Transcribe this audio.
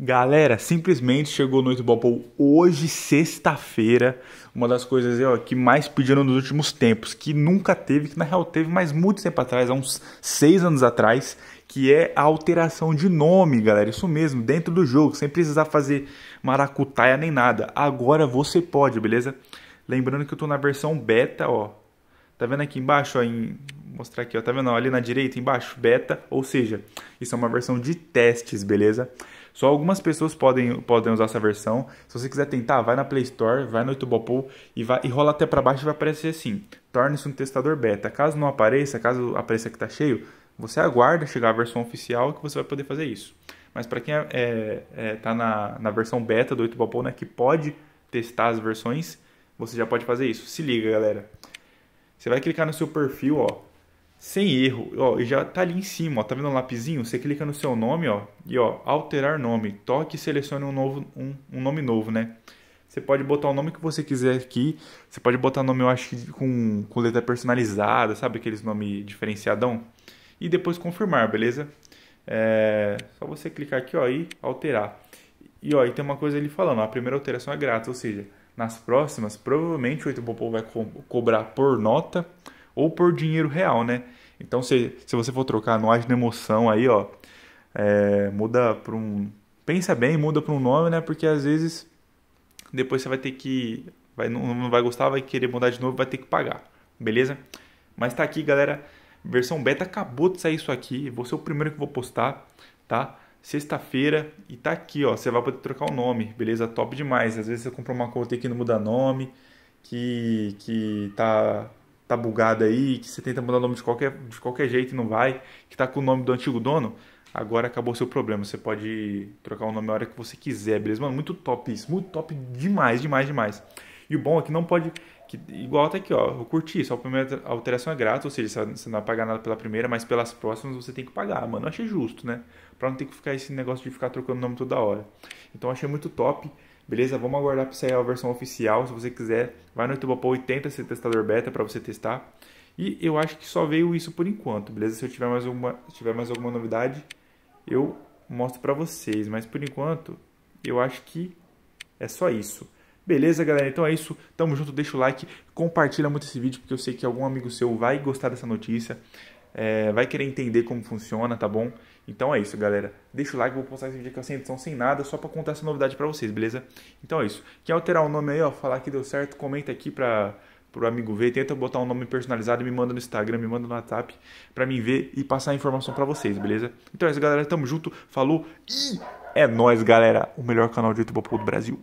Galera, simplesmente chegou Noite Bopol hoje, sexta-feira. Uma das coisas ó, que mais pediram nos últimos tempos, que nunca teve, que na real teve, mas muito tempo atrás, há uns seis anos atrás, que é a alteração de nome, galera. Isso mesmo, dentro do jogo, sem precisar fazer maracutaia nem nada. Agora você pode, beleza? Lembrando que eu tô na versão beta, ó. Tá vendo aqui embaixo, ó, em mostrar aqui, ó, tá vendo? Ali na direita embaixo, beta, ou seja, isso é uma versão de testes, beleza? Só algumas pessoas podem, podem usar essa versão. Se você quiser tentar, vai na Play Store, vai no Tubopool e, e rola até para baixo e vai aparecer assim: torne-se um testador beta. Caso não apareça, caso apareça que está cheio, você aguarda chegar a versão oficial que você vai poder fazer isso. Mas para quem está é, é, é tá na, na versão beta do 8 né, que pode testar as versões, você já pode fazer isso. Se liga, galera. Você vai clicar no seu perfil, ó, sem erro, ó, e já tá ali em cima, ó, tá vendo um lapizinho? Você clica no seu nome, ó, e ó, alterar nome, toque e selecione um novo, um, um nome novo, né? Você pode botar o nome que você quiser aqui, você pode botar nome, eu acho com, com letra personalizada, sabe aqueles nome diferenciadão? E depois confirmar, beleza? É, só você clicar aqui, ó, e alterar. E ó, e tem uma coisa ele falando, ó, a primeira alteração é grátis, ou seja, nas próximas, provavelmente o Itubopol vai co cobrar por nota, ou por dinheiro real, né? Então, se, se você for trocar noagem de emoção aí, ó, é, muda para um. Pensa bem, muda para um nome, né? Porque às vezes depois você vai ter que. Vai, não, não vai gostar, vai querer mudar de novo, vai ter que pagar, beleza? Mas tá aqui, galera. Versão beta acabou de sair isso aqui. Vou ser o primeiro que vou postar, tá? Sexta-feira e tá aqui, ó. Você vai poder trocar o nome, beleza? Top demais. Às vezes você compra uma conta que não muda nome, que, que tá tá bugada aí, que você tenta mudar o nome de qualquer, de qualquer jeito e não vai, que tá com o nome do antigo dono, agora acabou seu problema. Você pode trocar o nome a hora que você quiser, beleza? Mano, muito top isso, muito top demais, demais, demais. E o bom é que não pode. Que, igual até tá aqui, ó. Eu curti, só a primeira alteração é grátis, ou seja, você não vai pagar nada pela primeira, mas pelas próximas você tem que pagar, mano. Eu achei justo, né? Pra não ter que ficar esse negócio de ficar trocando nome toda hora. Então achei muito top. Beleza? Vamos aguardar para sair a versão oficial. Se você quiser, vai no Itubapô e tenta ser testador beta para você testar. E eu acho que só veio isso por enquanto, beleza? Se eu tiver mais alguma, tiver mais alguma novidade, eu mostro para vocês. Mas por enquanto, eu acho que é só isso. Beleza, galera? Então é isso. Tamo junto, deixa o like, compartilha muito esse vídeo, porque eu sei que algum amigo seu vai gostar dessa notícia é, vai querer entender como funciona, tá bom? Então é isso, galera. Deixa o like, vou postar esse vídeo aqui sem edição, sem nada, só para contar essa novidade para vocês, beleza? Então é isso. Quer alterar o nome aí, ó, falar que deu certo, comenta aqui para pro amigo ver, tenta botar um nome personalizado e me manda no Instagram, me manda no WhatsApp para mim ver e passar a informação para vocês, beleza? Então é isso, galera, tamo junto, falou e é nós, galera, o melhor canal de YouTube do Brasil.